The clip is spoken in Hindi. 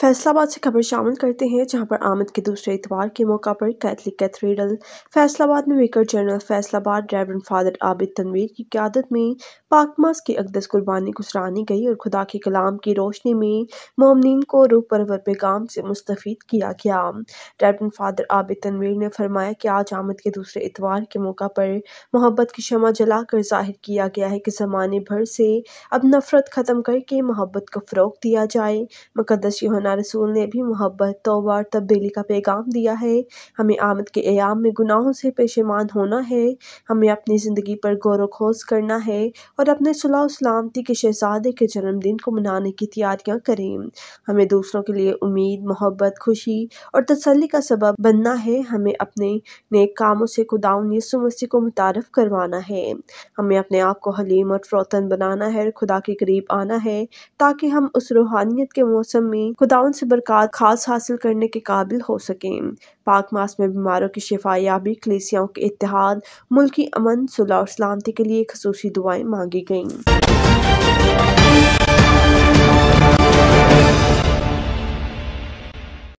फैसलाबाद से खबर शामिल करते हैं जहां पर आमद के दूसरे इतवार के मौका पर कैथलिक कैथेड्रल फैसलाबाद में vicar general Faisalabad driver father Abid Tanveer की क्यादत में पाकमास की अकदस कुर्बानी गुजरानी गई और खुदा के कलाम की रोशनी में ममनिन को रूप परवर पैगाम से मुस्तफ़ किया गया ड्राइवर फादर आबिद तनवीर ने फरमाया कि आज आमद के दूसरे इतवार के मौका पर मोहब्बत की शमा जलाकर जाहिर किया गया है कि ज़माने भर से अब नफरत ख़त्म करके मोहब्बत को फ़रोग दिया जाए मुकदस योहना मौलाना रसूल ने भी मोहब्बत तोबा और तब्दीली का पैगाम दिया है हमें आमद के एयाम में गुनाहों से पेशेमान होना है हमें अपनी ज़िंदगी पर गौर खोज करना है और अपने सुलह सलामती के शहजादे के जन्मदिन को मनाने की तैयारियाँ करें हमें दूसरों के लिए उम्मीद मोहब्बत खुशी और तसली का सबब बनना है हमें अपने नेक कामों से खुदाउन यसु मसीह को मुतारफ़ करवाना है हमें अपने आप को हलीम और फ़रोतन बनाना है और खुदा के करीब आना है ताकि हम उस रूहानियत के मौसम में खुदा लॉकडाउन से बरकत खास हासिल करने के काबिल हो सकें पाक मास में बीमारों की शिफा याबी कलीसियाओं के इतिहाद मुल्की अमन सुलह और सलामती के लिए खसूसी दुआएं मांगी गईं